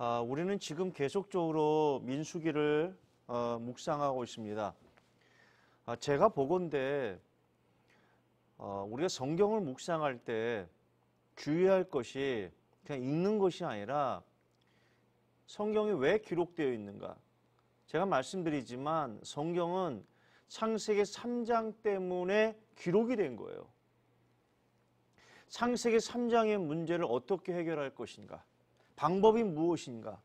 아, 우리는 지금 계속적으로 민수기를 어, 묵상하고 있습니다. 아, 제가 보건데 어, 우리가 성경을 묵상할 때 주의할 것이 그냥 읽는 것이 아니라 성경이 왜 기록되어 있는가? 제가 말씀드리지만 성경은 창세기 3장 때문에 기록이 된 거예요. 창세기 3장의 문제를 어떻게 해결할 것인가? 방법이 무엇인가?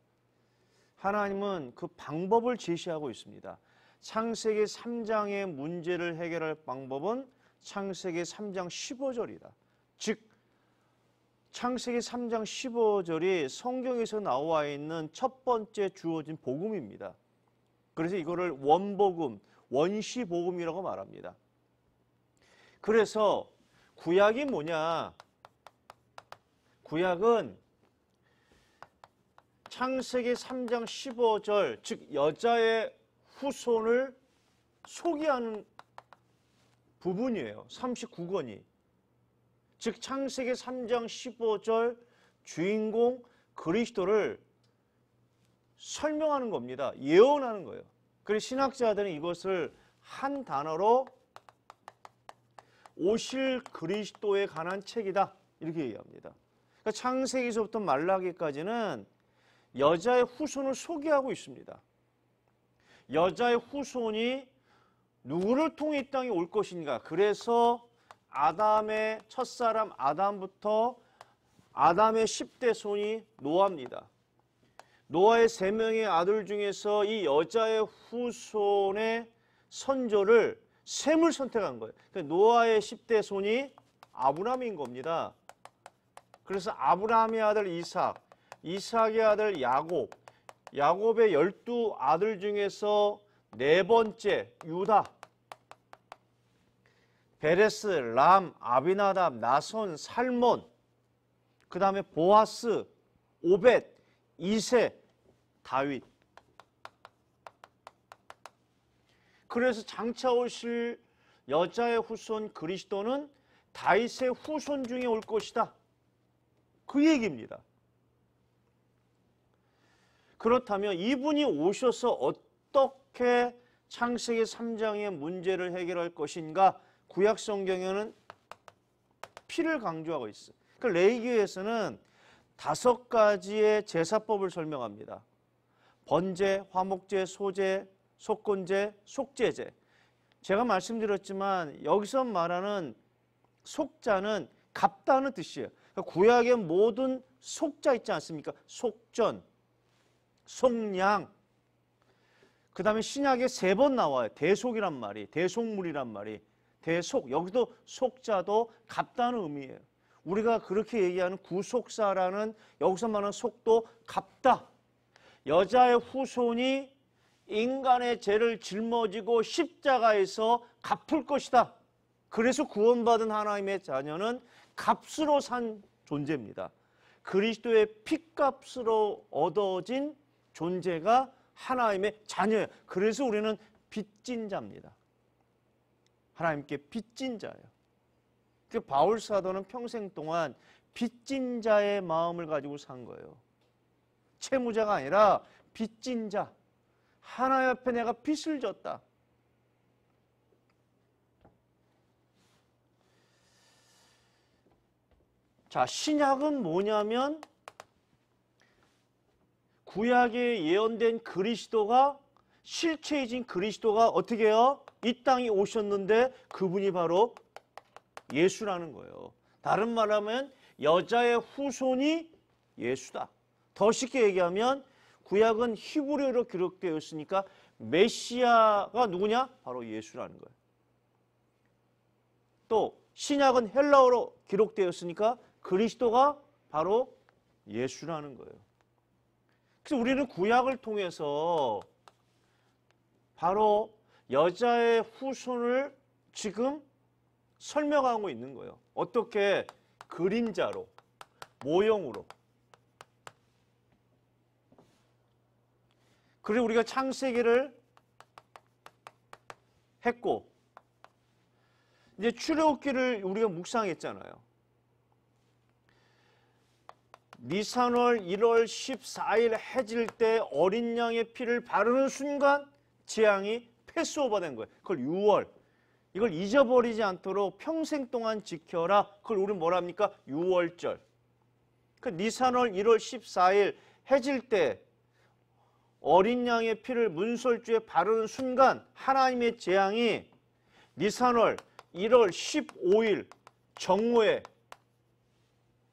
하나님은 그 방법을 제시하고 있습니다. 창세기 3장의 문제를 해결할 방법은 창세기 3장 15절이다. 즉 창세기 3장 15절이 성경에서 나와 있는 첫 번째 주어진 복음입니다. 그래서 이거를 원복음, 원시복음이라고 말합니다. 그래서 구약이 뭐냐? 구약은 창세기 3장 15절 즉 여자의 후손을 소개하는 부분이에요. 39권이. 즉 창세기 3장 15절 주인공 그리스도를 설명하는 겁니다. 예언하는 거예요. 그래서 신학자들은 이것을 한 단어로 오실 그리스도에 관한 책이다. 이렇게 얘기합니다. 그러니까 창세기서부터 말라기까지는 여자의 후손을 소개하고 있습니다. 여자의 후손이 누구를 통해 이 땅에 올 것인가. 그래서 아담의 첫사람 아담부터 아담의 10대 손이 노아입니다. 노아의 세 명의 아들 중에서 이 여자의 후손의 선조를 셈을 선택한 거예요. 그러니까 노아의 10대 손이 아브라함인 겁니다. 그래서 아브라함의 아들 이삭, 이삭의 아들 야곱, 야곱의 열두 아들 중에서 네 번째 유다, 베레스, 람, 아비나답, 나손, 살몬, 그 다음에 보아스, 오벳, 이세, 다윗. 그래서 장차 오실 여자의 후손 그리스도는 다윗의 후손 중에 올 것이다. 그 얘기입니다. 그렇다면 이분이 오셔서 어떻게 창세기 3장의 문제를 해결할 것인가 구약 성경에는 피를 강조하고 있어요. 그러니까 레이기에서는 다섯 가지의 제사법을 설명합니다. 번제, 화목제, 소제, 속건제, 속제제. 제가 말씀드렸지만 여기서 말하는 속자는 갚다는 뜻이에요. 그러니까 구약의 모든 속자 있지 않습니까? 속전, 속량. 그 다음에 신약에 세 번 나와요. 대속이란 말이, 대속물이란 말이. 대속, 여기도 속자도 갚다는 의미예요. 우리가 그렇게 얘기하는 구속사라는 여기서 말하는 속도 갚다 여자의 후손이 인간의 죄를 짊어지고 십자가에서 갚을 것이다. 그래서 구원받은 하나님의 자녀는 값으로 산 존재입니다. 그리스도의 피값으로 얻어진 존재가 하나님의 자녀예요. 그래서 우리는 빚진 자입니다. 하나님께 빚진 자예요. 그 바울 사도는 평생 동안 빚진 자의 마음을 가지고 산 거예요. 채무자가 아니라 빚진 자. 하나 옆에 내가 빚을 졌다. 자, 신약은 뭐냐면 구약에 예언된 그리스도가 실체이신 그리스도가 어떻게 해요? 이 땅에 오셨는데 그분이 바로 예수라는 거예요. 다른 말하면 여자의 후손이 예수다. 더 쉽게 얘기하면 구약은 히브리어로 기록되었으니까 메시아가 누구냐? 바로 예수라는 거예요. 또 신약은 헬라어로 기록되었으니까 그리스도가 바로 예수라는 거예요. 그래서 우리는 구약을 통해서 바로 여자의 후손을 지금 설명하고 있는 거예요. 어떻게 그림자로, 모형으로. 그리고 우리가 창세기를 했고 이제 출애굽기를 우리가 묵상했잖아요. 니산월 1월 14일 해질 때 어린 양의 피를 바르는 순간 재앙이 패스오버된 거예요. 그걸 6월. 이걸 잊어버리지 않도록 평생 동안 지켜라. 그걸 우리는 뭐랍니까? 6월절. 그 니산월 1월 14일 해질 때 어린 양의 피를 문설주에 바르는 순간 하나님의 재앙이 니산월 1월 15일 정오에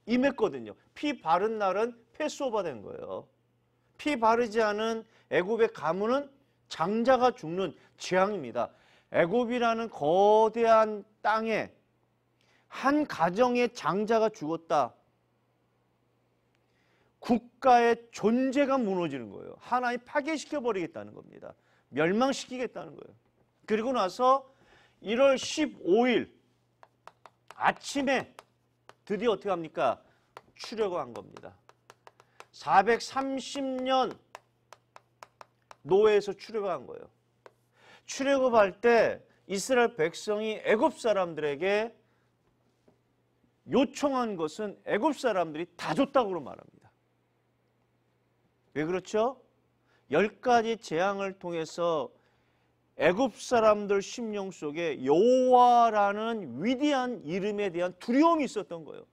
임했거든요. 피 바른 날은 패스오버 된 거예요. 피 바르지 않은 애굽의 가문은 장자가 죽는 재앙입니다. 애굽이라는 거대한 땅에 한 가정의 장자가 죽었다. 국가의 존재가 무너지는 거예요. 하나님 파괴시켜 버리겠다는 겁니다. 멸망시키겠다는 거예요. 그리고 나서 1월 15일 아침에 드디어 어떻게 합니까? 추려고 한 겁니다. 430년 노예에서 출애굽한 거예요. 출애굽할 때 이스라엘 백성이 애굽 사람들에게 요청한 것은 애굽 사람들이 다 줬다고 말합니다. 왜 그렇죠? 열 가지 재앙을 통해서 애굽 사람들 심령 속에 여호와라는 위대한 이름에 대한 두려움이 있었던 거예요.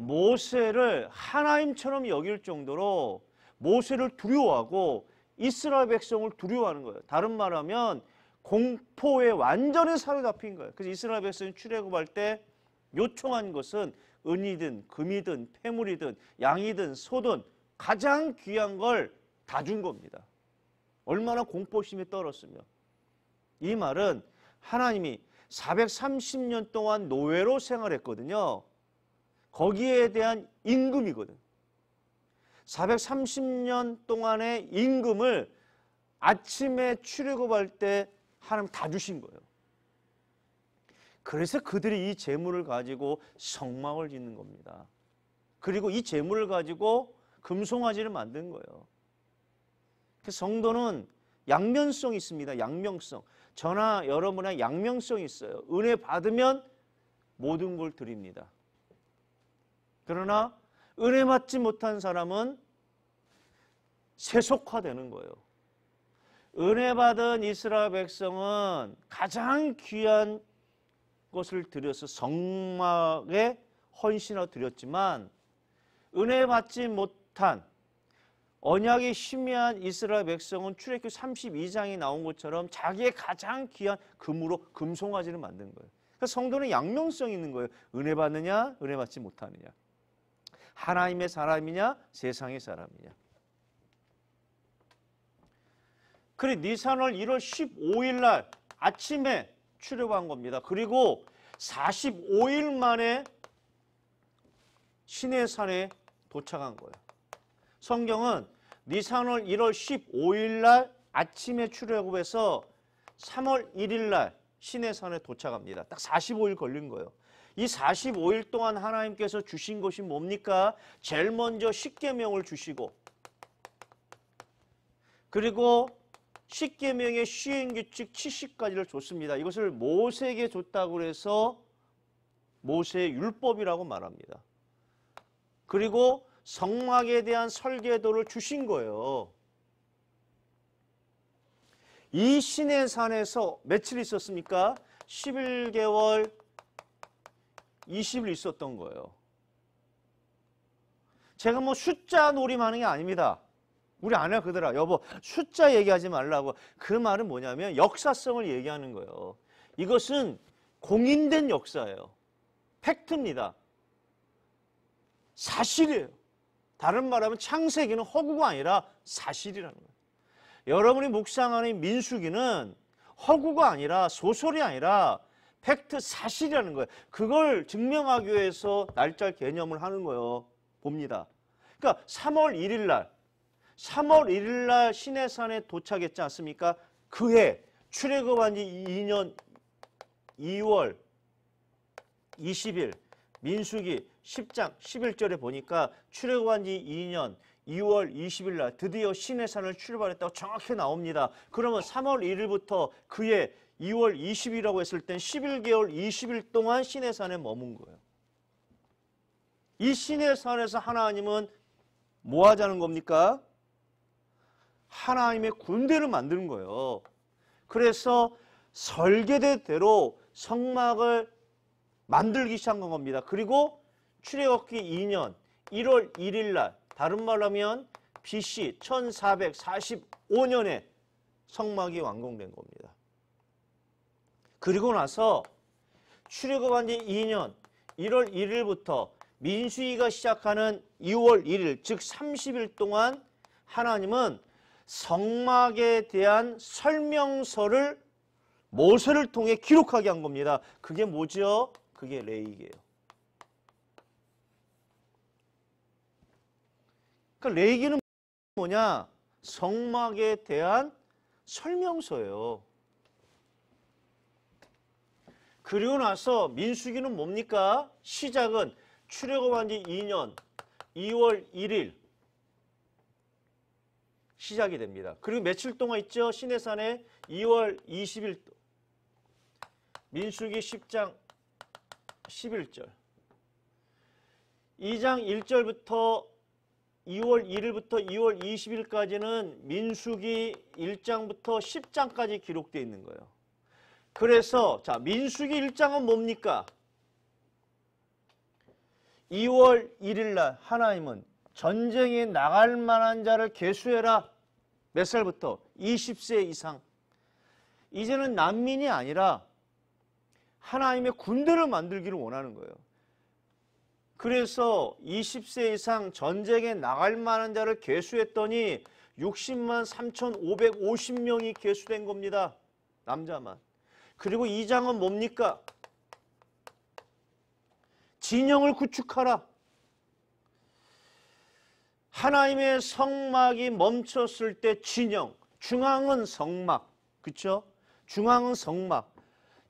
모세를 하나님처럼 여길 정도로 모세를 두려워하고 이스라엘 백성을 두려워하는 거예요. 다른 말하면 공포에 완전히 사로잡힌 거예요. 그래서 이스라엘 백성이 출애굽할 때 요청한 것은 은이든 금이든 폐물이든 양이든 소든 가장 귀한 걸 다 준 겁니다. 얼마나 공포심이 떨었으며 이 말은 하나님이 430년 동안 노예로 생활했거든요. 거기에 대한 임금이거든. 430년 동안의 임금을 아침에 출애굽할 때 하나님 다 주신 거예요. 그래서 그들이 이 재물을 가지고 성막을 짓는 겁니다. 그리고 이 재물을 가지고 금송아지를 만든 거예요. 그 성도는 양면성이 있습니다. 양면성. 저나 여러분의 양면성이 있어요. 은혜 받으면 모든 걸 드립니다. 그러나 은혜 받지 못한 사람은 세속화되는 거예요. 은혜 받은 이스라엘 백성은 가장 귀한 것을 드려서 성막에 헌신을 드렸지만 은혜 받지 못한 언약이 심미한 이스라엘 백성은 출애굽 32장이 나온 것처럼 자기의 가장 귀한 금으로 금송아지를 만든 거예요. 그러니까 성도는 양면성 있는 거예요. 은혜 받느냐, 은혜 받지 못하느냐. 하나님의 사람이냐 세상의 사람이냐. 그래 니산월 1월 15일 날 아침에 출애한 겁니다. 그리고 45일 만에 신의 산에 도착한 거예요. 성경은 니산월 1월 15일 날 아침에 출애해서 3월 1일 날 신의 산에 도착합니다. 딱 45일 걸린 거예요. 이 45일 동안 하나님께서 주신 것이 뭡니까? 제일 먼저 십계명을 주시고 그리고 십계명의 시행 규칙 70가지를 줬습니다. 이것을 모세에게 줬다고 해서 모세의 율법이라고 말합니다. 그리고 성막에 대한 설계도를 주신 거예요. 이 신의 산에서 며칠 있었습니까? 11개월 20일 있었던 거예요. 제가 뭐 숫자 놀이하는 게 아닙니다. 우리 아내그러더 여보 숫자 얘기하지 말라고. 그 말은 뭐냐면 역사성을 얘기하는 거예요. 이것은 공인된 역사예요. 팩트입니다. 사실이에요. 다른 말하면 창세기는 허구가 아니라 사실이라는 거예요. 여러분이 묵상하는 민수기는 허구가 아니라 소설이 아니라 팩트 사실이라는 거예요. 그걸 증명하기 위해서 날짜 개념을 하는 거예요. 봅니다. 그러니까 3월 1일 날 3월 1일 날 시내산에 도착했지 않습니까? 그해 출애굽한 지 2년 2월 20일 민수기 10장 11절에 보니까 출애굽한 지 2년 2월 20일 날 드디어 시내산을 출발했다고 정확히 나옵니다. 그러면 3월 1일부터 그해 2월 20이라고 일 했을 땐 11개월 20일 동안 신의 산에 머문 거예요. 이 신의 산에서 하나님은 뭐 하자는 겁니까? 하나님의 군대를 만드는 거예요. 그래서 설계대로 성막을 만들기 시작한 겁니다. 그리고 출애굽기 2년 1월 1일 날 다른 말로 하면 BC 1445년에 성막이 완공된 겁니다. 그리고 나서 출애굽한 지 2년 1월 1일부터 민수이가 시작하는 2월 1일 즉 30일 동안 하나님은 성막에 대한 설명서를 모세를 통해 기록하게 한 겁니다. 그게 뭐죠? 그게 레이기예요. 그러니까 레이기는 뭐냐? 성막에 대한 설명서예요. 그리고 나서 민수기는 뭡니까? 시작은 출애굽한 지 2년 2월 1일 시작이 됩니다. 그리고 며칠 동안 있죠? 시내산에 2월 20일 민수기 10장 11절 2장 1절부터 2월 1일부터 2월 20일까지는 민수기 1장부터 10장까지 기록되어 있는 거예요. 그래서 자 민수기 1장은 뭡니까? 2월 1일 날 하나님은 전쟁에 나갈 만한 자를 계수해라몇 살부터? 20세 이상. 이제는 난민이 아니라 하나님의 군대를 만들기를 원하는 거예요. 그래서 20세 이상 전쟁에 나갈 만한 자를 계수했더니 60만 3,550명이 계수된 겁니다. 남자만. 그리고 2장은 뭡니까? 진영을 구축하라. 하나님의 성막이 멈췄을 때 진영, 중앙은 성막, 그렇죠? 중앙은 성막.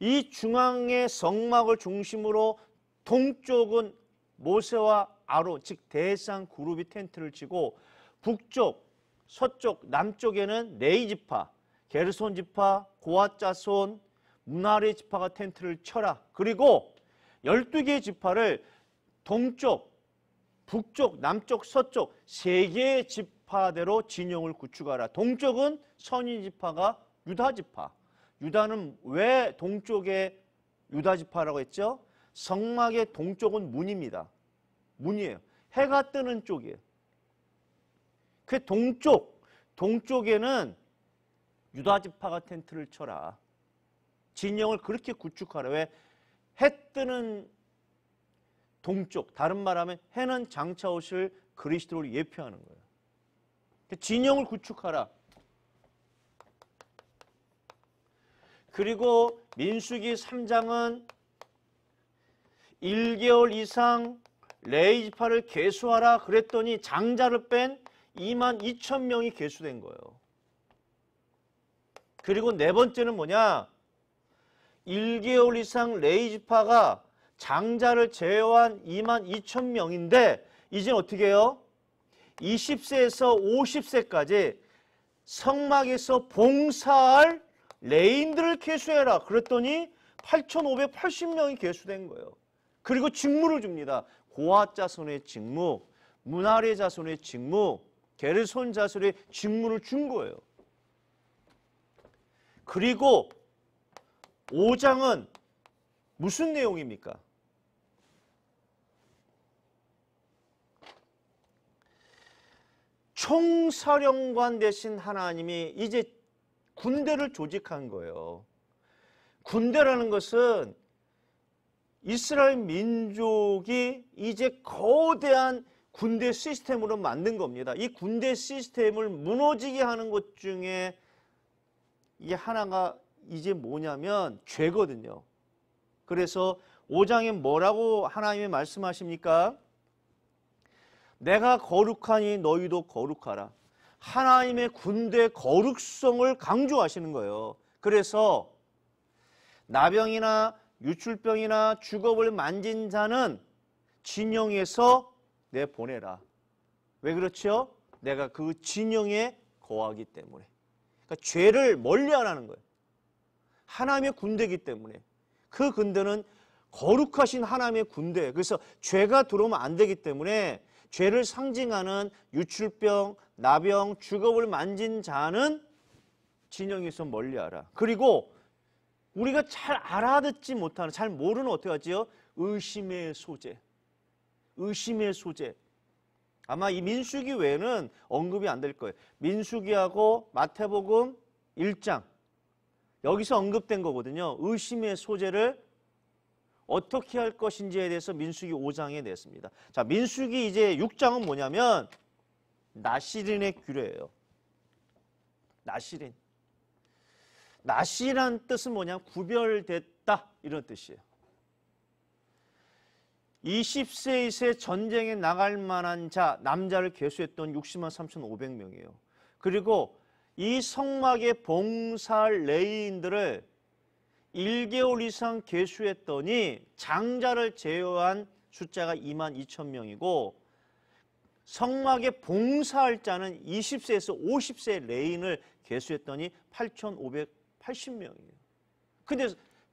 이 중앙의 성막을 중심으로 동쪽은 모세와 아론, 즉 대상 그룹이 텐트를 치고 북쪽, 서쪽, 남쪽에는 네이 지파, 게르손 지파, 고아자손, 문아래 지파가 텐트를 쳐라. 그리고 12개의 지파를 동쪽, 북쪽, 남쪽, 서쪽 3 개의 지파대로 진영을 구축하라. 동쪽은 선인 지파가 유다 지파. 유다는 왜 동쪽에 유다 지파라고 했죠? 성막의 동쪽은 문입니다. 문이에요. 해가 뜨는 쪽이에요. 그 동쪽, 동쪽에는 유다 지파가 텐트를 쳐라. 진영을 그렇게 구축하라. 왜? 해 뜨는 동쪽, 다른 말하면 해는 장차 오실 그리스도를 예표하는 거예요. 그 진영을 구축하라. 그리고 민수기 3장은 1개월 이상 레이지파를 개수하라 그랬더니 장자를 뺀 2만 2천 명이 개수된 거예요. 그리고 네 번째는 뭐냐? 1개월 이상 레이지파가 장자를 제외한 2만 2천 명인데 이젠 어떻게 해요? 20세에서 50세까지 성막에서 봉사할 레인들을 개수해라. 그랬더니 8,580명이 개수된 거예요. 그리고 직무를 줍니다. 고아 자손의 직무, 문아리 자손의 직무, 게르손 자손의 직무를 준 거예요. 그리고 5장은 무슨 내용입니까? 총사령관 대신 하나님이 이제 군대를 조직한 거예요. 군대라는 것은 이스라엘 민족이 이제 거대한 군대 시스템으로 만든 겁니다. 이 군대 시스템을 무너지게 하는 것 중에 이 하나가 이제 뭐냐면 죄거든요. 그래서 5장에 뭐라고 하나님이 말씀하십니까? 내가 거룩하니 너희도 거룩하라. 하나님의 군대 거룩성을 강조하시는 거예요. 그래서 나병이나 유출병이나 주걱을 만진 자는 진영에서 내보내라. 왜 그렇죠? 내가 그 진영에 거하기 때문에. 그러니까 죄를 멀리 하라는 거예요. 하나님의 군대이기 때문에 그 군대는 거룩하신 하나님의 군대. 그래서 죄가 들어오면 안 되기 때문에 죄를 상징하는 유출병, 나병, 주걱을 만진 자는 진영에서 멀리하라. 그리고 우리가 잘 알아듣지 못하는, 잘 모르는 어떻게 하지요? 의심의 소재. 의심의 소재. 아마 이 민수기 외에는 언급이 안 될 거예요. 민수기하고 마태복음 1장 여기서 언급된 거거든요. 의심의 소재를 어떻게 할 것인지에 대해서 민수기 5장에 냈습니다. 자, 민수기 이제 6장은 뭐냐면 나시린의 규례예요. 나시린. 나시란 뜻은 뭐냐? 구별됐다 이런 뜻이에요. 20세 이세 전쟁에 나갈 만한 자 남자를 계수했던 60만 3,500명이에요. 그리고 이 성막의 봉사할 레이인들을 1개월 이상 계수했더니 장자를 제외한 숫자가 2만 2천 명이고 성막의 봉사할 자는 20세에서 50세 레인을 계수했더니 8,580명이에요. 근데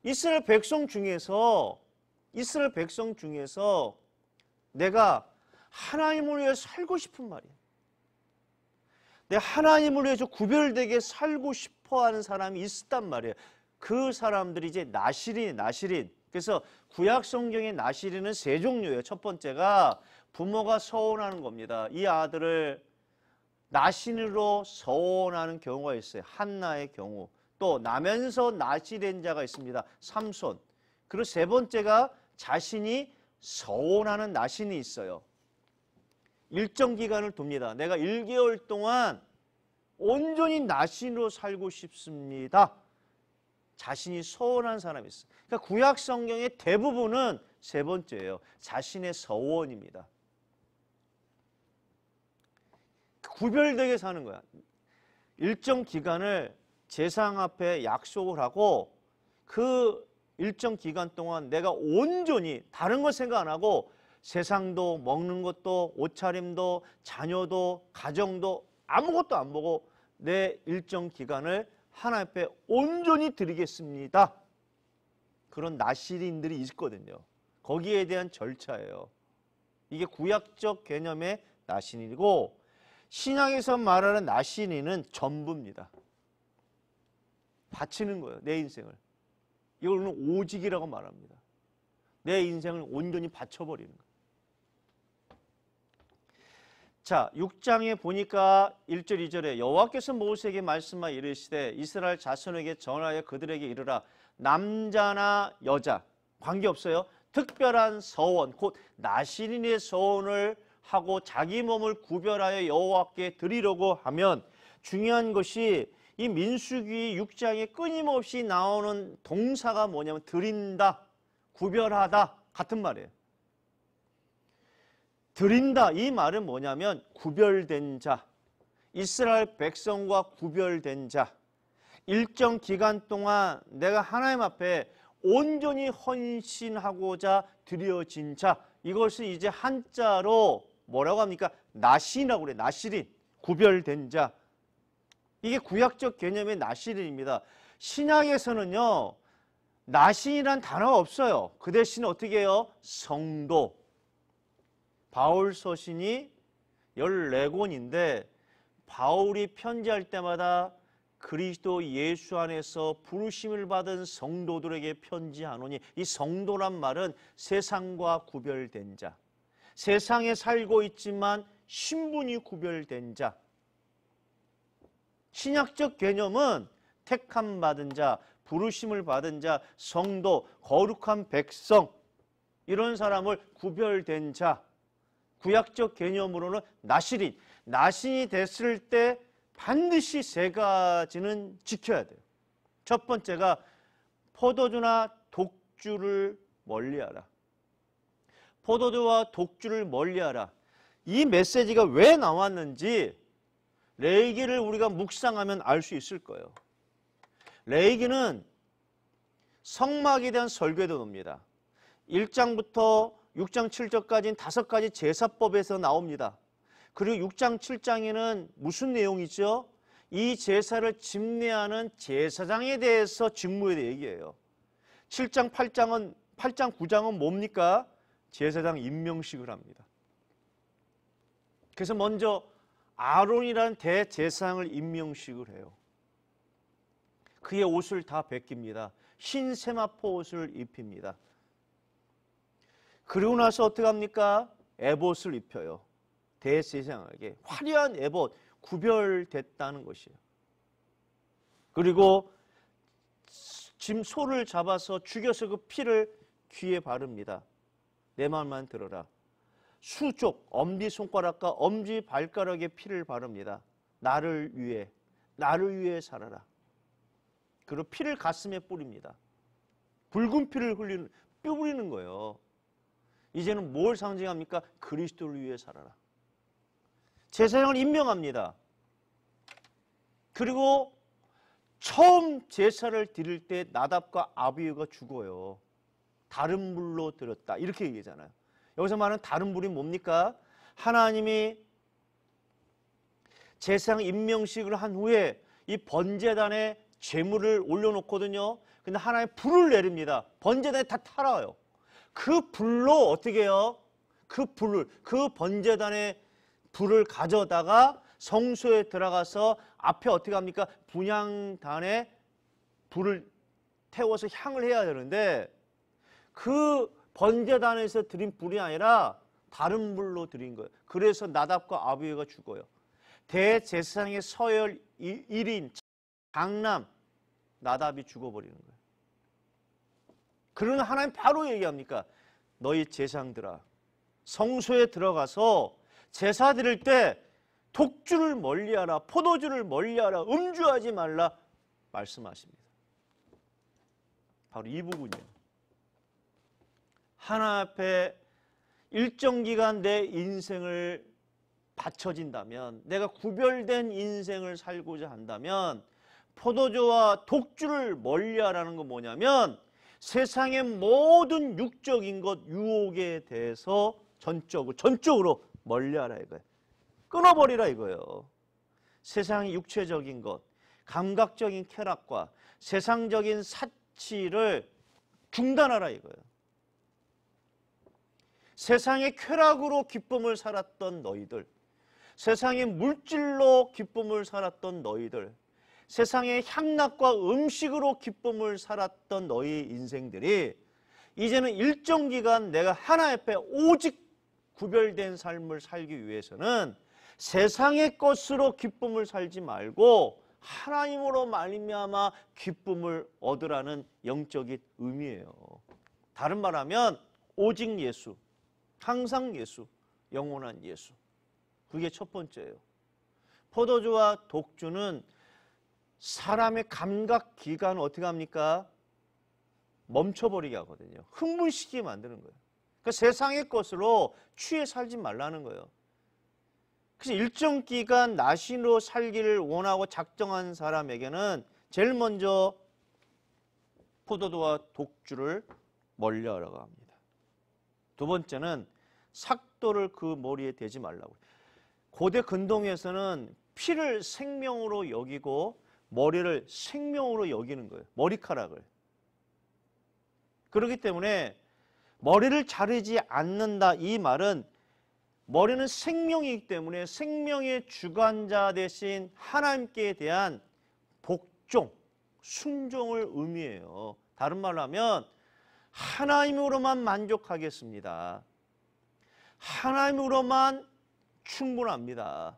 이스라엘 백성 중에서 이스라엘 백성 중에서 내가 하나님을 위해 살고 싶은 말이야. 내 하나님을 위해서 구별되게 살고 싶어 하는 사람이 있었단 말이에요. 그 사람들이 이제 나시린, 나시린. 그래서 구약 성경의 나시린은 세 종류예요. 첫 번째가 부모가 서원하는 겁니다. 이 아들을 나신으로 서원하는 경우가 있어요. 한나의 경우. 또 나면서 나시된 자가 있습니다. 삼손. 그리고 세 번째가 자신이 서원하는 나신이 있어요. 일정 기간을 둡니다. 내가 1개월 동안 온전히 나신으로 살고 싶습니다. 자신이 서원한 사람이 있어 그러니까 구약 성경의 대부분은 세 번째예요. 자신의 서원입니다. 구별되게 사는 거야. 일정 기간을 재상 앞에 약속을 하고 그 일정 기간 동안 내가 온전히 다른 걸 생각 안 하고 세상도 먹는 것도 옷차림도 자녀도 가정도 아무것도 안 보고 내 일정 기간을 하나님 앞에 온전히 드리겠습니다. 그런 나시린들이 있거든요. 거기에 대한 절차예요. 이게 구약적 개념의 나시린이고 신앙에서 말하는 나시린은 전부입니다. 바치는 거예요. 내 인생을. 이걸 오직이라고 말합니다. 내 인생을 온전히 바쳐버리는 거예요. 자, 6장에 보니까 1절 2절에 여호와께서 모세에게 말씀하 이르시되 이스라엘 자손에게 전하여 그들에게 이르라 남자나 여자 관계없어요. 특별한 서원 곧 나시린의 서원을 하고 자기 몸을 구별하여 여호와께 드리려고 하면 중요한 것이 이 민수기 6장에 끊임없이 나오는 동사가 뭐냐면 드린다, 구별하다 같은 말이에요. 드린다 이 말은 뭐냐면 구별된 자, 이스라엘 백성과 구별된 자, 일정 기간 동안 내가 하나님 앞에 온전히 헌신하고자 드려진 자, 이것을 이제 한자로 뭐라고 합니까? 나신이라고 그래, 나시린, 구별된 자. 이게 구약적 개념의 나시린입니다. 신약에서는요, 나신이란 단어가 없어요. 그 대신 어떻게 해요? 성도, 바울 서신이 14권인데 바울이 편지할 때마다 그리스도 예수 안에서 부르심을 받은 성도들에게 편지하노니 이 성도란 말은 세상과 구별된 자 세상에 살고 있지만 신분이 구별된 자 신약적 개념은 택함 받은 자, 부르심을 받은 자, 성도, 거룩한 백성 이런 사람을 구별된 자 구약적 개념으로는 나시린, 나신이 됐을 때 반드시 세 가지는 지켜야 돼요. 첫 번째가 포도주나 독주를 멀리하라. 포도주와 독주를 멀리하라. 이 메시지가 왜 나왔는지 레이기를 우리가 묵상하면 알 수 있을 거예요. 레이기는 성막에 대한 설교도놉니다 1장부터 6장 7절까지는 다섯 가지 제사법에서 나옵니다. 그리고 6장 7장에는 무슨 내용이죠? 이 제사를 집례하는 제사장에 대해서 직무에 대해 얘기해요. 7장 8장은 8장 9장은 뭡니까? 제사장 임명식을 합니다. 그래서 먼저 아론이라는 대제사장을 임명식을 해요. 그의 옷을 다 벗깁니다. 흰 세마포 옷을 입힙니다. 그리고 나서 어떻게 합니까? 에봇을 입혀요. 대세상에게 화려한 에봇 구별됐다는 것이에요. 그리고 짐 소를 잡아서 죽여서 그 피를 귀에 바릅니다. 내 말만 들어라. 수족 엄지 손가락과 엄지 발가락에 피를 바릅니다. 나를 위해 나를 위해 살아라. 그리고 피를 가슴에 뿌립니다. 붉은 피를 흘리는 뿌리는 거예요. 이제는 뭘 상징합니까? 그리스도를 위해 살아라. 제사장을 임명합니다. 그리고 처음 제사를 드릴 때 나답과 아비유가 죽어요. 다른 물로 드렸다. 이렇게 얘기잖아요. 여기서 말하는 다른 물이 뭡니까? 하나님이 제사장 임명식을 한 후에 이 번제단에 제물을 올려놓거든요. 근데 하나의 불을 내립니다. 번제단에 다 타라요. 그 불로 어떻게 해요? 그 불을 그 번제단의 불을 가져다가 성소에 들어가서 앞에 어떻게 합니까? 분향단에 불을 태워서 향을 해야 되는데 그 번제단에서 드린 불이 아니라 다른 불로 드린 거예요. 그래서 나답과 아비가 죽어요. 대제사장의 서열 1인 장남 나답이 죽어버리는 거예요. 그런 러 하나님 바로 얘기합니까? 너희 제상들아 성소에 들어가서 제사 드릴 때 독주를 멀리하라 포도주를 멀리하라 음주하지 말라 말씀하십니다. 바로 이 부분이에요. 하나 앞에 일정 기간 내 인생을 바쳐진다면 내가 구별된 인생을 살고자 한다면 포도주와 독주를 멀리하라는 건 뭐냐면 세상의 모든 육적인 것, 유혹에 대해서 전적으로, 전적으로 멀리하라 이거예요. 끊어버리라 이거예요. 세상의 육체적인 것, 감각적인 쾌락과 세상적인 사치를 중단하라 이거예요. 세상의 쾌락으로 기쁨을 살았던 너희들, 세상의 물질로 기쁨을 살았던 너희들, 세상의 향락과 음식으로 기쁨을 살았던 너희 인생들이 이제는 일정 기간 내가 하나 옆에 오직 구별된 삶을 살기 위해서는 세상의 것으로 기쁨을 살지 말고 하나님으로 말미암아 기쁨을 얻으라는 영적인 의미예요. 다른 말하면 오직 예수, 항상 예수, 영원한 예수. 그게 첫 번째예요. 포도주와 독주는 사람의 감각 기관을 어떻게 합니까? 멈춰버리게 하거든요. 흥분시키게 만드는 거예요. 그러니까 세상의 것으로 취해 살지 말라는 거예요. 그래서 일정 기간 나신으로 살기를 원하고 작정한 사람에게는 제일 먼저 포도도와 독주를 멀려하라고 합니다. 두 번째는 삭도를 그 머리에 대지 말라고. 고대 근동에서는 피를 생명으로 여기고 머리를 생명으로 여기는 거예요. 머리카락을. 그렇기 때문에 머리를 자르지 않는다 이 말은 머리는 생명이기 때문에 생명의 주관자 대신 하나님께 대한 복종, 순종을 의미해요. 다른 말로 하면 하나님으로만 만족하겠습니다. 하나님으로만 충분합니다.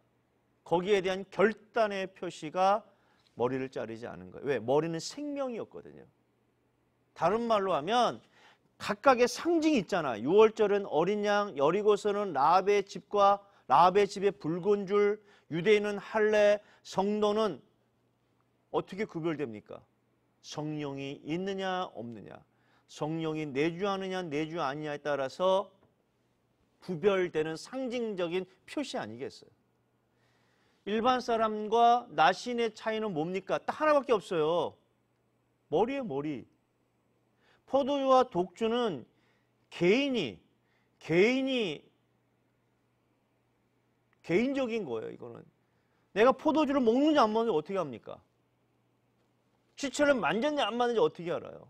거기에 대한 결단의 표시가 머리를 자르지 않은 거예요. 왜? 머리는 생명이었거든요. 다른 말로 하면 각각의 상징이 있잖아. 6월절은 어린 양, 여리고서는 라합의 집과 라합의 집의 붉은 줄, 유대인은 할례, 성도는 어떻게 구별됩니까? 성령이 있느냐 없느냐, 성령이 내주하느냐 내주 아니냐에 따라서 구별되는 상징적인 표시 아니겠어요? 일반 사람과 나신의 차이는 뭡니까? 딱 하나밖에 없어요. 머리에 머리. 포도주와 독주는 개인이 개인이 개인적인 거예요, 이거는. 내가 포도주를 먹는지 안 먹는지 어떻게 합니까? 시체를 만졌냐 안 만졌냐 어떻게 알아요?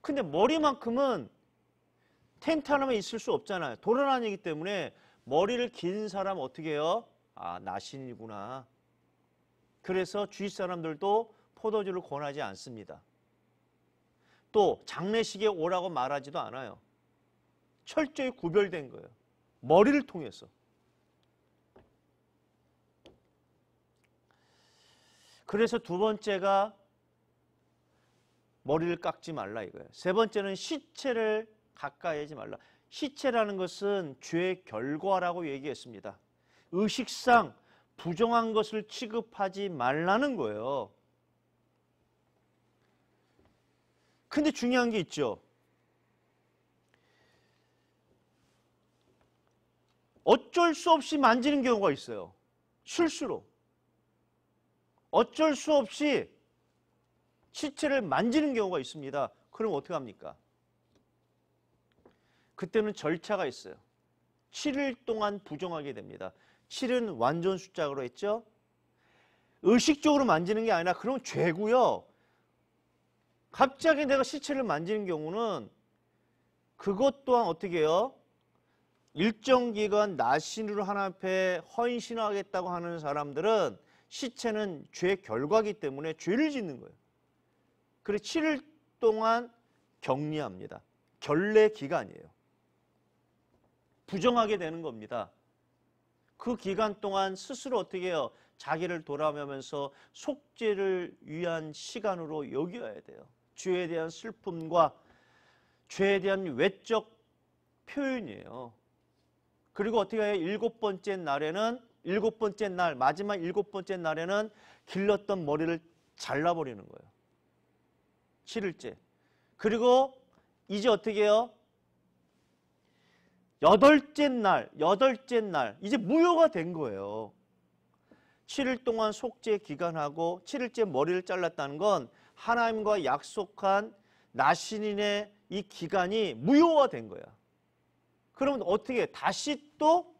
근데 머리만큼은 텐트 하나만 있을 수 없잖아요. 돌아다니기 때문에 머리를 긴 사람 어떻게 해요? 아, 나신이구나. 그래서 주위 사람들도 포도주를 권하지 않습니다. 또 장례식에 오라고 말하지도 않아요. 철저히 구별된 거예요. 머리를 통해서. 그래서 두 번째가 머리를 깎지 말라 이거예요. 세 번째는 시체를 가까이 하지 말라. 시체라는 것은 죄의 결과라고 얘기했습니다. 의식상 부정한 것을 취급하지 말라는 거예요. 근데 중요한 게 있죠. 어쩔 수 없이 만지는 경우가 있어요. 실수로. 어쩔 수 없이 시체를 만지는 경우가 있습니다. 그럼 어떻게 합니까? 그때는 절차가 있어요. 7일 동안 부정하게 됩니다. 실은 완전 숫자 로했죠 의식적으로 만지는 게 아니라 그럼 죄고요. 갑자기 내가 시체를 만지는 경우는 그것 또한 어떻게 해요? 일정 기간 나신으로 하나님 앞에 헌신하겠다고 하는 사람들은 시체는 죄 결과기 때문에 죄를 짓는 거예요. 그래서 7일 동안 격리합니다. 결례 기간이에요. 부정하게 되는 겁니다. 그 기간 동안 스스로 어떻게 해요? 자기를 돌아보면서 속죄를 위한 시간으로 여겨야 돼요. 죄에 대한 슬픔과 죄에 대한 외적 표현이에요. 그리고 어떻게 해요? 일곱 번째 날에는 일곱 번째 날 마지막 일곱 번째 날에는 길렀던 머리를 잘라버리는 거예요. 7일째. 그리고 이제 어떻게 해요? 여덟째 날, 여덟째 날 이제 무효가 된 거예요. 7일 동안 속죄 기간하고 7일째 머리를 잘랐다는 건 하나님과 약속한 나신인의 이 기간이 무효화된 거야. 그러면 어떻게 다시 또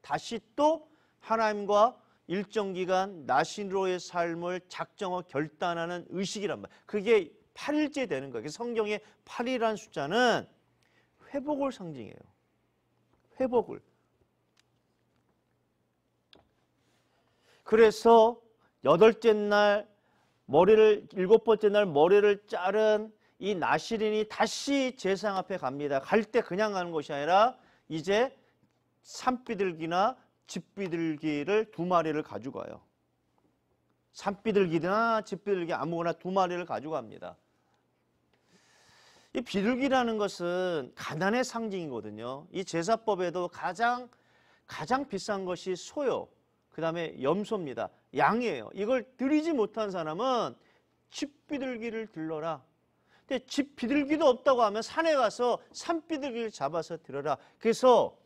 다시 또 하나님과 일정 기간 나신으로의 삶을 작정하고 결단하는 의식이란 말. 그게 8일째 되는 거예 그 성경의 8이라는 숫자는 회복을 상징해요. 회복을. 그래서 여덟째 날 머리를 일곱 번째 날 머리를 자른 이 나시린이 다시 제상 앞에 갑니다. 갈 때 그냥 가는 것이 아니라 이제 산비둘기나 집비둘기를 두 마리를 가져가요. 산비둘기나 집비둘기 아무거나 두 마리를 가져갑니다. 이 비둘기라는 것은 가난의 상징이거든요. 이 제사법에도 가장 가장 비싼 것이 소요. 그다음에 염소입니다. 양이에요. 이걸 드리지 못한 사람은 집비둘기를 들러라. 근데 집비둘기도 없다고 하면 산에 가서 산비둘기를 잡아서 들어라. 그래서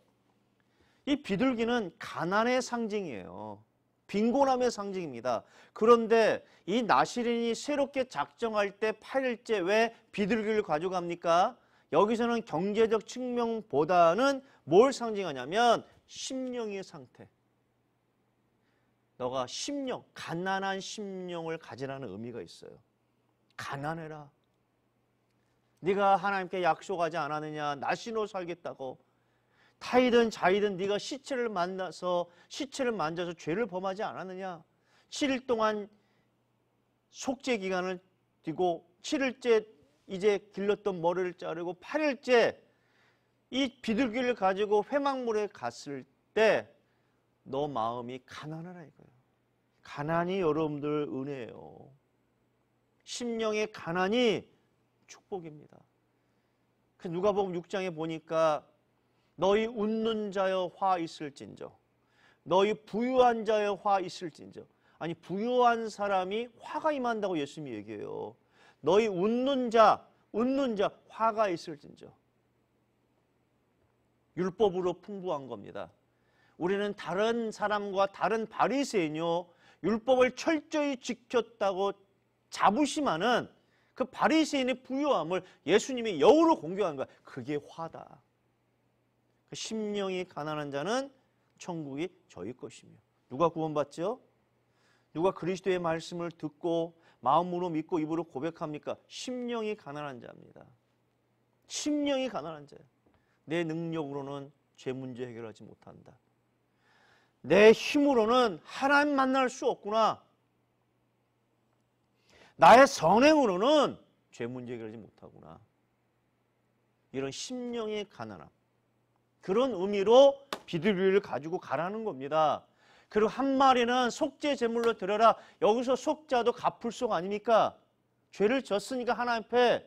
이 비둘기는 가난의 상징이에요. 빈곤함의 상징입니다. 그런데 이 나시린이 새롭게 작정할 때 8일째 왜 비둘기를 가져갑니까? 여기서는 경제적 측면보다는 뭘 상징하냐면 심령의 상태. 너가 심령, 가난한 심령을 가지라는 의미가 있어요. 가난해라. 네가 하나님께 약속하지 않았느냐? 나시로 살겠다고. 타이든 자이든 네가 시체를 만나서 시체를 만져서 죄를 범하지 않았느냐? 7일 동안 속죄 기간을 뛰고 7일째 이제 길렀던 머리를 자르고 8일째 이 비둘기를 가지고 회막물에 갔을 때 너 마음이 가난하라 이거예요. 가난이 여러분들 은혜예요. 심령의 가난이 축복입니다. 그 누가 복면 6장에 보니까 너희 웃는 자여 화 있을진저 너희 부유한 자여 화 있을진저 아니 부유한 사람이 화가 임한다고 예수님이 얘기해요. 너희 웃는 자 웃는 자 화가 있을진저 율법으로 풍부한 겁니다. 우리는 다른 사람과 다른 바리새인요 율법을 철저히 지켰다고 자부심하는 그 바리새인의 부유함을 예수님이 여우로 공경한 거야. 그게 화다. 심령이 가난한 자는 천국이 저희 것이며 누가 구원받죠? 누가 그리스도의 말씀을 듣고 마음으로 믿고 입으로 고백합니까? 심령이 가난한 자입니다. 심령이 가난한 자예요. 내 능력으로는 죄 문제 해결하지 못한다. 내 힘으로는 하나님 만날 수 없구나. 나의 선행으로는 죄 문제 해결하지 못하구나. 이런 심령의 가난함. 그런 의미로 비둘기를 가지고 가라는 겁니다. 그리고 한 마리는 속죄 제물로 드려라. 여기서 속자도 갚을 속 아닙니까? 죄를 졌으니까 하나님 앞에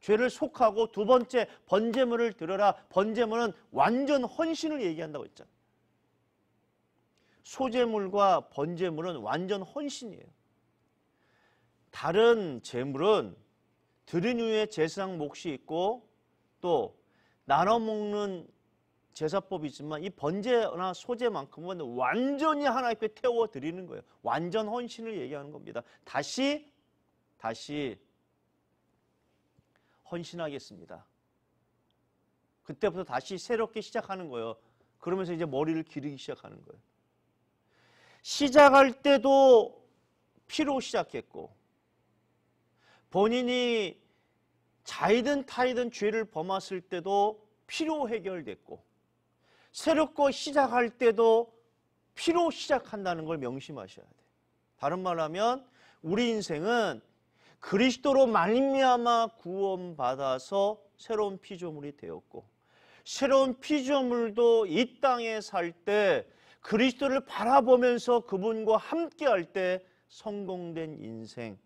죄를 속하고 두 번째 번제물을 드려라. 번제물은 완전 헌신을 얘기한다고 했잖아 소제물과 번제물은 완전 헌신이에요. 다른 제물은 드린 후에 제사장 몫이 있고 또 나눠 먹는 제사법이 지만이 번제나 소제만큼은 완전히 하나님께 태워 드리는 거예요. 완전 헌신을 얘기하는 겁니다. 다시 다시 헌신하겠습니다. 그때부터 다시 새롭게 시작하는 거예요. 그러면서 이제 머리를 기르기 시작하는 거예요. 시작할 때도 피로 시작했고 본인이 자이든 타이든 죄를 범했을 때도 피로 해결됐고 새롭고 시작할 때도 피로 시작한다는 걸 명심하셔야 돼. 다른 말하면 우리 인생은 그리스도로 말미암아 구원받아서 새로운 피조물이 되었고 새로운 피조물도 이 땅에 살 때 그리스도를 바라보면서 그분과 함께 할때 성공된 인생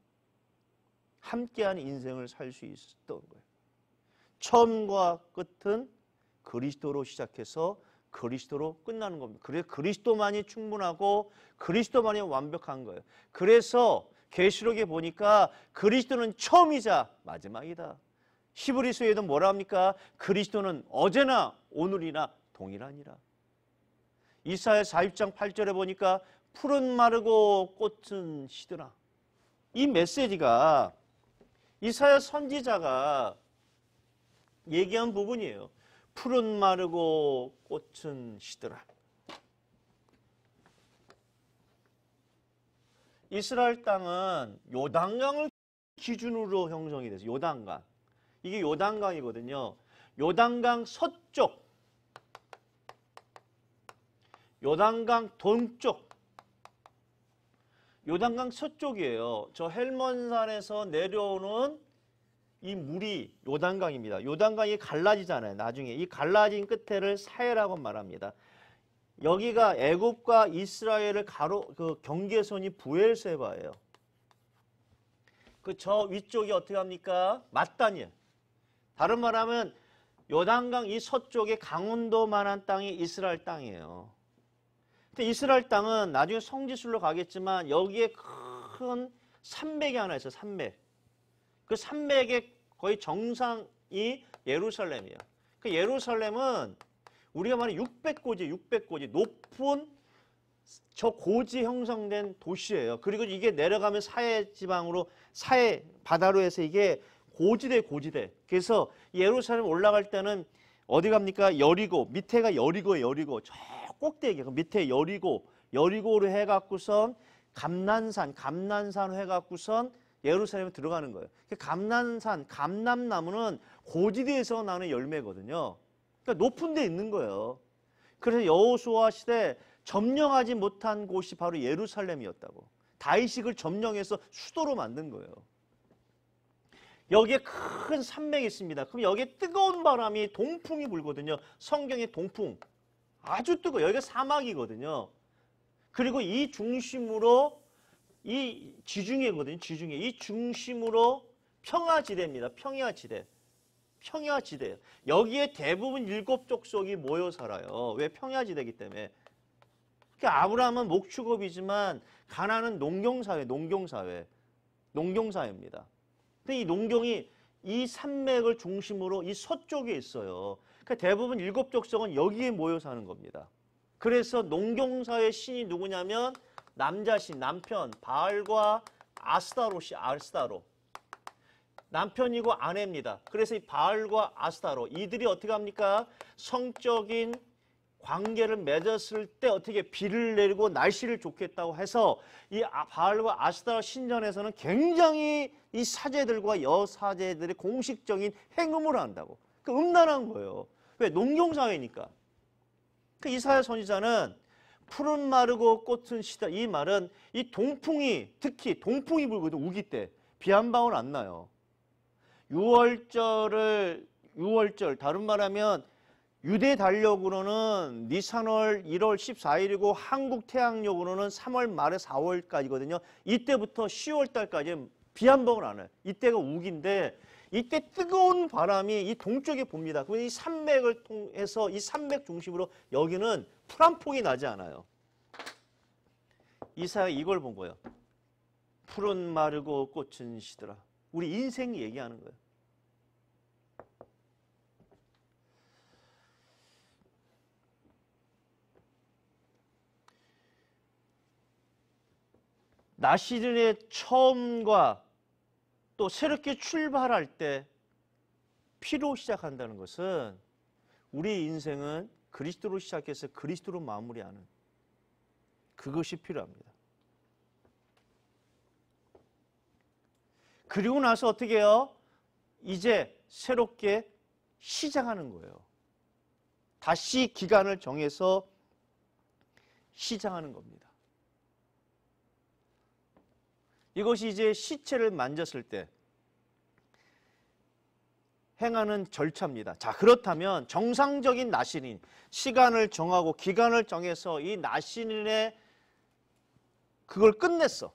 함께한 인생을 살 수 있었던 거예요. 처음과 끝은 그리스도로 시작해서 그리스도로 끝나는 겁니다. 그래서 그리스도만이 충분하고 그리스도만이 완벽한 거예요. 그래서 계시록에 보니까 그리스도는 처음이자 마지막이다. 히브리서에도 뭐라 합니까? 그리스도는 어제나 오늘이나 동일하니라. 이사야 40장 8절에 보니까 푸른 마르고 꽃은 시드라. 이 메시지가 이사야 선지자가 얘기한 부분이에요. 풀은 마르고 꽃은 시들라 이스라엘 땅은 요단강을 기준으로 형성이 돼서 요단강. 이게 요단강이거든요. 요단강 서쪽, 요단강 동쪽, 요단강 서쪽이에요. 저 헬몬산에서 내려오는 이 물이 요단강입니다. 요단강이 갈라지잖아요. 나중에 이 갈라진 끝에를 사해라고 말합니다. 여기가 애굽과 이스라엘을 가로 그 경계선이 부엘세바예요. 그 저 위쪽이 어떻게 합니까? 맞다니 다른 말하면 요단강 이 서쪽에 강원도만한 땅이 이스라엘 땅이에요. 이스라엘 땅은 나중에 성지순로 가겠지만 여기에 큰 산맥이 하나 있어요. 산맥. 그 산맥의 거의 정상이 예루살렘이에요. 그 예루살렘은 우리가 말하는 600고지, 600고지 높은 저 고지 형성된 도시예요. 그리고 이게 내려가면 사해 지방으로 사해 바다로 해서 이게 고지대 고지대. 그래서 예루살렘 올라갈 때는 어디 갑니까? 여리고 밑에가 여리고 여리고 저 꼭대기 그 밑에 여리고 여리고를 해갖고선 감난산 감난산 해갖고선 예루살렘에 들어가는 거예요. 그 감난산 감남나무는 고지대에서 나는 열매거든요. 그러니까 높은 데 있는 거예요. 그래서 여호수아 시대 점령하지 못한 곳이 바로 예루살렘이었다고. 다이식을 점령해서 수도로 만든 거예요. 여기에 큰 산맥이 있습니다. 그럼 여기에 뜨거운 바람이 동풍이 불거든요. 성경의 동풍. 아주 뜨거. 여기가 사막이거든요. 그리고 이 중심으로 이 지중해거든요. 지중해. 이 중심으로 평야지대입니다. 평야지대. 평야지대. 여기에 대부분 일곱 족속이 모여 살아요. 왜 평야지대이기 때문에. 그러니까 아브라함은 목축업이지만 가나는 농경사회, 농경사회, 농경사회입니다. 근데 이 농경이 이 산맥을 중심으로 이 서쪽에 있어요. 그러니까 대부분 일곱 족속은 여기에 모여 사는 겁니다. 그래서 농경사의 신이 누구냐면 남자신, 남편, 바알과 아스타로시 아스타로. 남편이고 아내입니다. 그래서 이 바알과 아스타로 이들이 어떻게 합니까? 성적인 관계를 맺었을 때 어떻게 비를 내리고 날씨를 좋겠다고 해서 이 아, 바알과 아스타로 신전에서는 굉장히 이 사제들과 여사제들의 공식적인 행음을 한다고. 그 음란한 거예요. 왜? 농경사회니까. 그 그러니까 이사야 선지자는 푸른 마르고 꽃은 시다 이 말은 이 동풍이 특히 동풍이 불거든 우기 때 비 한 방울 안 나요. 6월절을 6월절 다른 말하면 유대 달력으로는 니산월 1월 14일이고 한국 태양력으로는 3월 말에 4월까지거든요. 이때부터 10월 달까지 비 한 방울 안 해요. 이때가 우기인데 이때 뜨거운 바람이 이 동쪽에 봅니다. 그러면 이 산맥을 통해서 이 산맥 중심으로 여기는 풀한 폭이 나지 않아요. 이사야 이걸 본 거예요. 풀은 마르고 꽃은 시더라. 우리 인생 얘기하는 거예요. 나시른의 처음과 또 새롭게 출발할 때 피로 시작한다는 것은 우리 인생은 그리스도로 시작해서 그리스도로 마무리하는 그것이 필요합니다. 그리고 나서 어떻게 해요? 이제 새롭게 시작하는 거예요. 다시 기간을 정해서 시작하는 겁니다. 이것이 이제 시체를 만졌을 때 행하는 절차입니다. 자, 그렇다면 정상적인 나신인, 시간을 정하고 기간을 정해서 이 나신인의 그걸 끝냈어.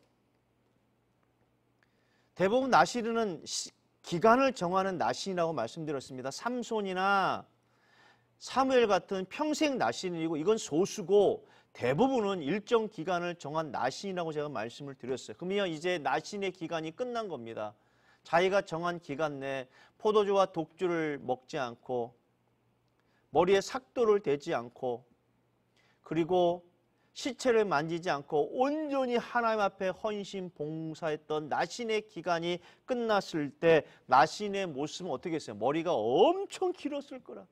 대부분 나신인은 기간을 정하는 나신이라고 말씀드렸습니다. 삼손이나 사무엘 같은 평생 나신이고 이건 소수고 대부분은 일정 기간을 정한 나신이라고 제가 말씀을 드렸어요. 그러면 이제 낮신의 기간이 끝난 겁니다. 자기가 정한 기간 내 포도주와 독주를 먹지 않고 머리에 삭도를 대지 않고 그리고 시체를 만지지 않고 온전히 하나님 앞에 헌신 봉사했던 나신의 기간이 끝났을 때 나신의 모습은 어떻게 했어요? 머리가 엄청 길었을 거라.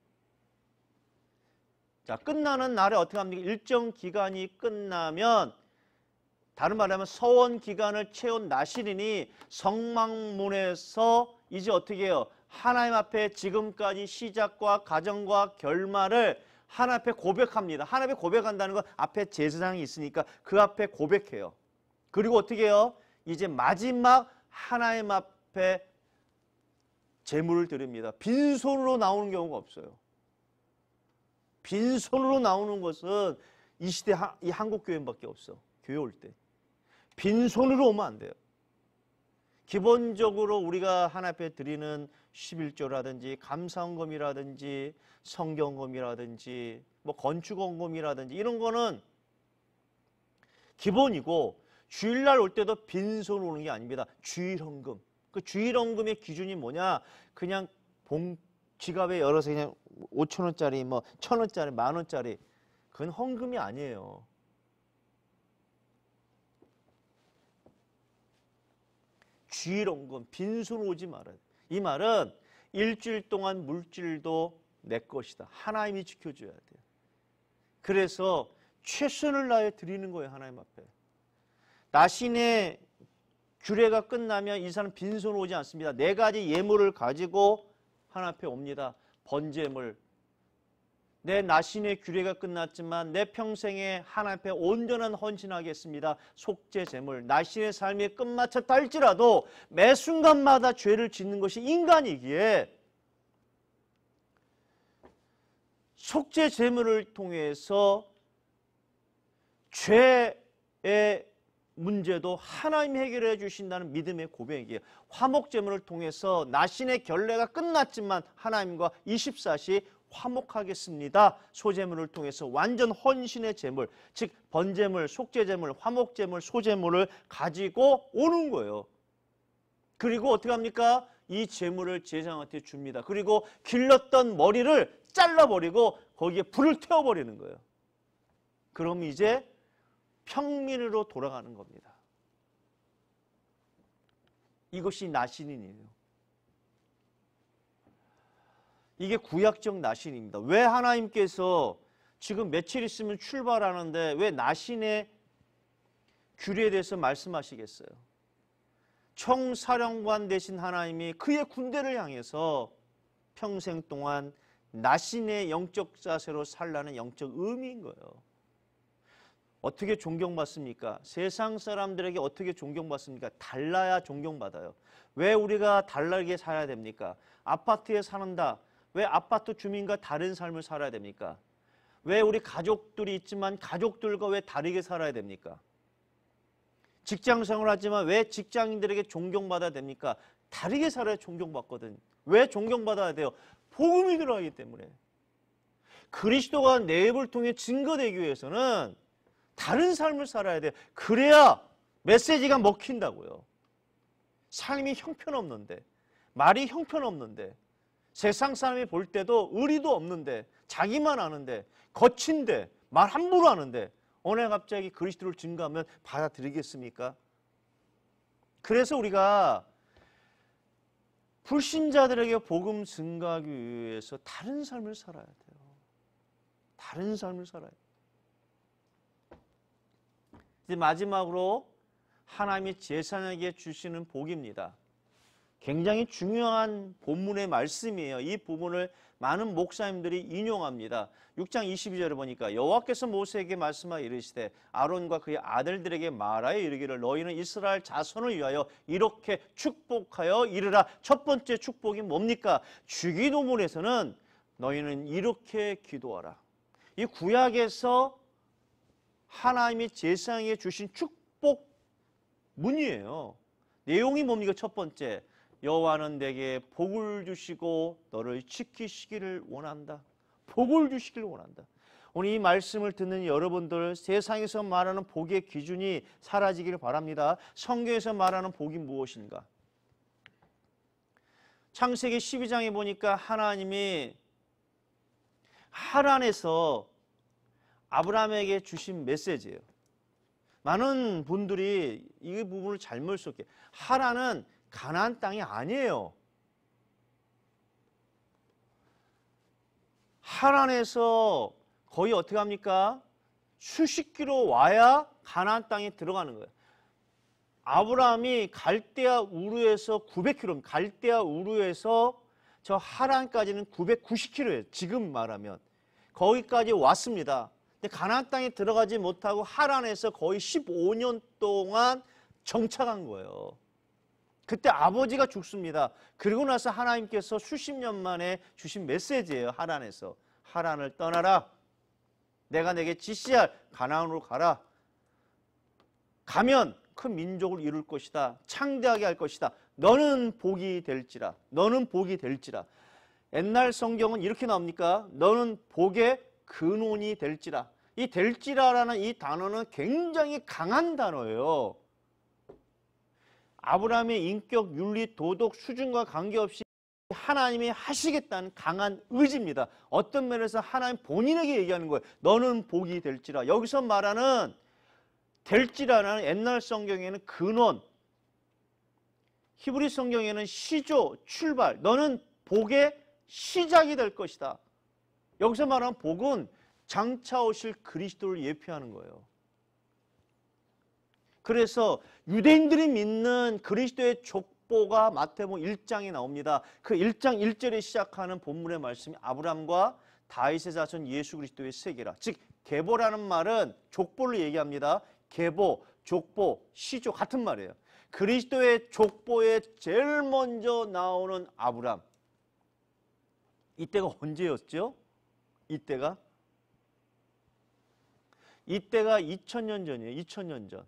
자, 끝나는 날에 어떻게 합니까? 일정 기간이 끝나면 다른 말로 하면 서원 기간을 채운 나실이니 성막문에서 이제 어떻게 해요? 하나님 앞에 지금까지 시작과 가정과 결말을 하나 앞에 고백합니다. 하나 앞에 고백한다는 건 앞에 제사장이 있으니까 그 앞에 고백해요. 그리고 어떻게 해요? 이제 마지막 하나님 앞에 제물을 드립니다. 빈손으로 나오는 경우가 없어요. 빈손으로 나오는 것은 이 시대 하, 이 한국 교회밖에 없어. 교회 올 때. 빈손으로 오면 안 돼요. 기본적으로 우리가 하나 앞에 드리는 11조라든지 감사헌금이라든지 성경금이라든지 뭐건축원금이라든지 이런 거는 기본이고 주일날 올 때도 빈손으로 오는 게 아닙니다. 주일헌금. 그 주일헌금의 기준이 뭐냐? 그냥 봉 지갑에 열어서 그냥 5천 원짜리, 뭐천 원짜리, 만 원짜리 그건 헌금이 아니에요. 쥐런금 빈손 오지 말아야 이 말은 일주일 동안 물질도 내 것이다. 하나님이 지켜줘야 돼요. 그래서 최선을 다해 드리는 거예요. 하나님 앞에. 나신의 규례가 끝나면 이 사람 빈손 오지 않습니다. 네 가지 예물을 가지고 하나 앞에 옵니다. 번제물. 내 나신의 규례가 끝났지만 내 평생에 하나 앞에 온전한 헌신하겠습니다. 속죄 제물. 나신의 삶이 끝마쳤다 할지라도 매 순간마다 죄를 짓는 것이 인간이기에 속죄 제물을 통해서 죄의 문제도 하나님이 해결해 주신다는 믿음의 고백이에요. 화목제물을 통해서 나신의 결례가 끝났지만 하나님과 24시 화목하겠습니다. 소재물을 통해서 완전 헌신의 제물, 즉 번제물, 속죄제물, 화목제물, 소재물을 가지고 오는 거예요. 그리고 어떻게 합니까? 이 제물을 제장한테 줍니다. 그리고 길렀던 머리를 잘라버리고 거기에 불을 태워버리는 거예요. 그럼 이제 평민으로 돌아가는 겁니다. 이것이 나신인이에요. 이게 구약적 나신입니다. 왜 하나님께서 지금 며칠 있으면 출발하는데 왜 나신의 규례에 대해서 말씀하시겠어요? 청사령관 대신 하나님이 그의 군대를 향해서 평생 동안 나신의 영적 자세로 살라는 영적 의미인 거예요. 어떻게 존경받습니까? 세상 사람들에게 어떻게 존경받습니까? 달라야 존경받아요. 왜 우리가 달라게 살아야 됩니까? 아파트에 사는다. 왜 아파트 주민과 다른 삶을 살아야 됩니까? 왜 우리 가족들이 있지만 가족들과 왜 다르게 살아야 됩니까? 직장 생활하지만 왜 직장인들에게 존경받아야 됩니까? 다르게 살아야 존경받거든. 왜 존경받아야 돼요? 복음이 들어가기 때문에. 그리스도가 내 입을 통해 증거되기 위해서는 다른 삶을 살아야 돼요. 그래야 메시지가 먹힌다고요. 삶이 형편없는데, 말이 형편없는데, 세상 사람이 볼 때도 의리도 없는데, 자기만 아는데, 거친데, 말 함부로 하는데, 오늘 갑자기 그리스도를 증거하면 받아들이겠습니까? 그래서 우리가 불신자들에게 복음 증가하기 위해서 다른 삶을 살아야 돼요. 다른 삶을 살아야 돼요. 이제 마지막으로 하나님이 제사장에게 주시는 복입니다. 굉장히 중요한 본문의 말씀이에요. 이 부분을 많은 목사님들이 인용합니다. 6장 22절에 보니까 여호와께서 모세에게 말씀하여 이르시되 아론과 그의 아들들에게 말하여 이르기를 너희는 이스라엘 자손을 위하여 이렇게 축복하여 이르라. 첫 번째 축복이 뭡니까? 주기도문에서는 너희는 이렇게 기도하라. 이 구약에서 하나님이 세상에 주신 축복 문이에요. 내용이 뭡니까? 첫 번째, 여호와는 내게 복을 주시고 너를 지키시기를 원한다. 복을 주시기를 원한다. 오늘 이 말씀을 듣는 여러분들 세상에서 말하는 복의 기준이 사라지기를 바랍니다. 성경에서 말하는 복이 무엇인가? 창세기 12장에 보니까 하나님이 하란에서 아브라함에게 주신 메시지예요. 많은 분들이 이 부분을 잘못 속해 하라는 가나안 땅이 아니에요. 하란에서 거의 어떻게 합니까? 수십 키로 와야 가나안 땅에 들어가는 거예요. 아브라함이 갈대아 우르에서 900km, 갈대아 우르에서 저 하란까지는 990km예요. 지금 말하면 거기까지 왔습니다. 근데 가나안 땅에 들어가지 못하고 하란에서 거의 15년 동안 정착한 거예요. 그때 아버지가 죽습니다. 그리고 나서 하나님께서 수십 년 만에 주신 메시지예요. 하란에서 하란을 떠나라. 내가 내게 지시할 가나안으로 가라. 가면 큰 민족을 이룰 것이다. 창대하게 할 것이다. 너는 복이 될지라. 너는 복이 될지라. 옛날 성경은 이렇게 나옵니까? 너는 복의 근원이 될지라. 이 될지라라는 이 단어는 굉장히 강한 단어예요. 아브라함의 인격, 윤리, 도덕, 수준과 관계없이 하나님이 하시겠다는 강한 의지입니다. 어떤 면에서 하나님 본인에게 얘기하는 거예요. 너는 복이 될지라. 여기서 말하는 될지라는 옛날 성경에는 근원, 히브리 성경에는 시조, 출발. 너는 복의 시작이 될 것이다. 여기서 말한 복은 장차 오실 그리스도를 예표하는 거예요. 그래서 유대인들이 믿는 그리스도의 족보가 마태복 1장에 나옵니다. 그 1장 1절에 시작하는 본문의 말씀이 아브람과 다윗의 자손 예수 그리스도의 세계라. 즉 계보라는 말은 족보를 얘기합니다. 계보, 족보, 시조 같은 말이에요. 그리스도의 족보에 제일 먼저 나오는 아브람. 이때가 언제였죠? 이때가 이때가 2000년 전이에요. 2000년 전.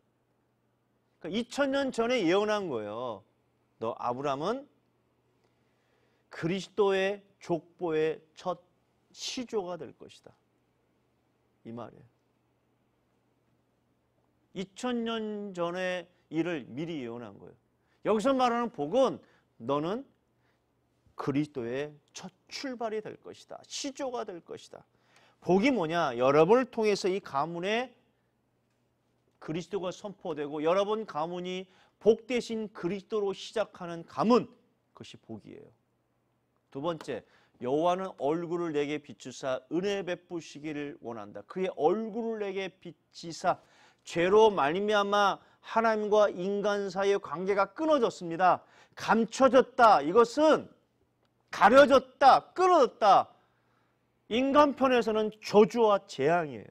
2000년 그러니까 전에 예언한 거예요. 너 아브람은 그리스도의 족보의 첫 시조가 될 것이다. 이 말이에요. 2000년 전에 이를 미리 예언한 거예요. 여기서 말하는 복은 너는 그리스도의 첫 출발이 될 것이다. 시조가 될 것이다. 복이 뭐냐? 여러분을 통해서 이 가문에 그리스도가 선포되고 여러분 가문이 복 대신 그리스도로 시작하는 가문 그것이 복이에요. 두 번째 여호와는 얼굴을 내게 비추사 은혜 베푸시기를 원한다. 그의 얼굴을 내게 비치사 죄로 말미암아 하나님과 인간 사이의 관계가 끊어졌습니다. 감춰졌다. 이것은 가려졌다, 끊어졌다 인간편에서는 저주와 재앙이에요.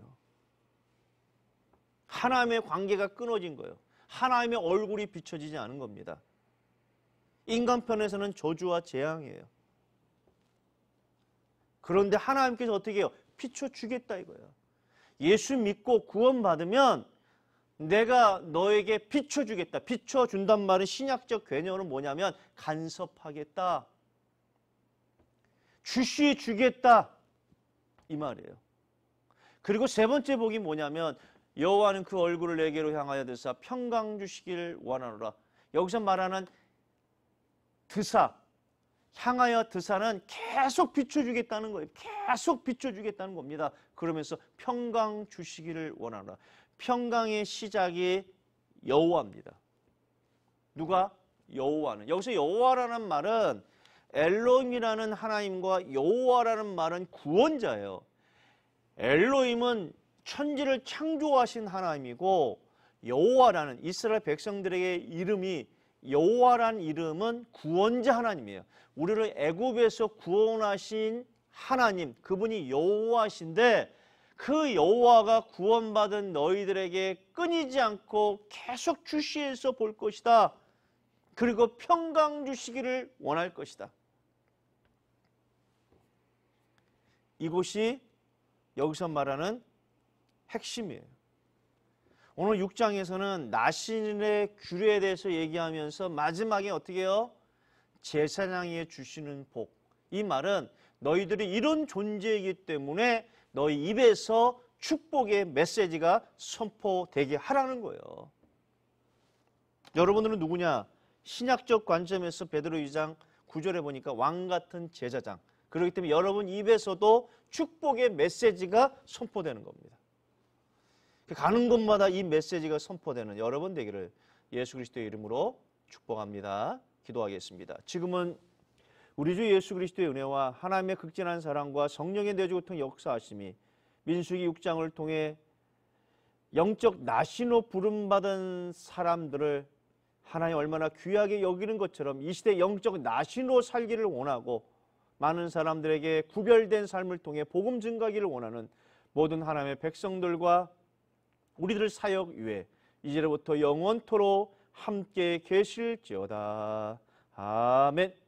하나님의 관계가 끊어진 거예요. 하나님의 얼굴이 비춰지지 않은 겁니다. 인간편에서는 저주와 재앙이에요. 그런데 하나님께서 어떻게 해요? 비춰주겠다 이거예요. 예수 믿고 구원받으면 내가 너에게 비춰주겠다. 비춰준단 말은 신약적 개념은 뭐냐면 간섭하겠다. 주시 주겠다 이 말이에요. 그리고 세 번째 복이 뭐냐면 여호와는 그 얼굴을 내게로 향하여 드사 평강 주시기 원하노라. 여기서 말하는 드사 향하여 드사는 계속 비춰주겠다는 거예요. 계속 비춰주겠다는 겁니다. 그러면서 평강 주시기를 원하노라. 평강의 시작이 여호와입니다. 누가 여호와는 여기서 여호와라는 말은 엘로임이라는 하나님과 여호와라는 말은 구원자예요. 엘로임은 천지를 창조하신 하나님이고 여호와라는 이스라엘 백성들에게 이름이 여호와란 이름은 구원자 하나님이에요. 우리를 애굽에서 구원하신 하나님, 그분이 여호와신데 그 여호와가 구원받은 너희들에게 끊이지 않고 계속 주시해서 볼 것이다. 그리고 평강 주시기를 원할 것이다. 이곳이 여기서 말하는 핵심이에요. 오늘 6장에서는 나신의 규례에 대해서 얘기하면서 마지막에 어떻게 요 제사장이 주시는 복. 이 말은 너희들이 이런 존재이기 때문에 너희 입에서 축복의 메시지가 선포되게 하라는 거예요. 여러분들은 누구냐? 신약적 관점에서 베드로 2장 9절에 보니까 왕 같은 제사장. 그렇기 때문에 여러분 입에서도 축복의 메시지가 선포되는 겁니다. 그 가는 곳마다 이 메시지가 선포되는 여러분 되기를 예수 그리스도의 이름으로 축복합니다. 기도하겠습니다. 지금은 우리 주 예수 그리스도의 은혜와 하나님의 극진한 사랑과 성령의 내주고통 역사하심이 민수기 6장을 통해 영적 나시로 부름받은 사람들을 하나님 얼마나 귀하게 여기는 것처럼 이 시대 영적 나시로 살기를 원하고 많은 사람들에게 구별된 삶을 통해 복음 증가기를 원하는 모든 하나님의 백성들과 우리들 사역 위에 이제부터 영원토로 함께 계실지어다. 아멘.